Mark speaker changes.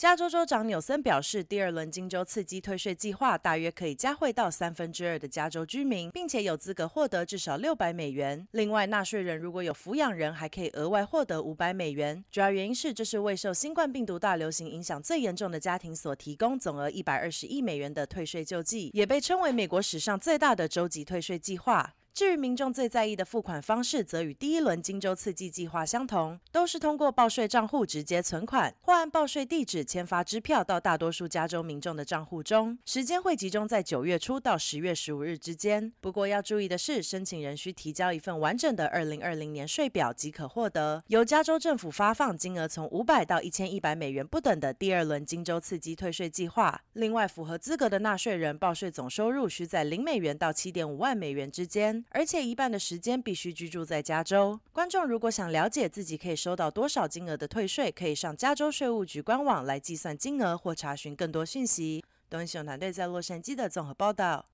Speaker 1: 加州州长纽森表示，第二轮金州刺激退税计划大约可以加惠到三分之二的加州居民，并且有资格获得至少六百美元。另外，纳税人如果有抚养人，还可以额外获得五百美元。主要原因是这是为受新冠病毒大流行影响最严重的家庭所提供总额一百二十亿美元的退税救济，也被称为美国史上最大的州级退税计划。至于民众最在意的付款方式，则与第一轮金州刺激计划相同，都是通过报税账户直接存款，或按报税地址签发支票到大多数加州民众的账户中。时间会集中在九月初到十月十五日之间。不过要注意的是，申请人需提交一份完整的二零二零年税表即可获得由加州政府发放金额从五百到一千一百美元不等的第二轮金州刺激退税计划。另外，符合资格的纳税人报税总收入需在零美元到七点五万美元之间。而且一半的时间必须居住在加州。观众如果想了解自己可以收到多少金额的退税，可以上加州税务局官网来计算金额或查询更多信息。东森新闻团队在洛杉矶的综合报道。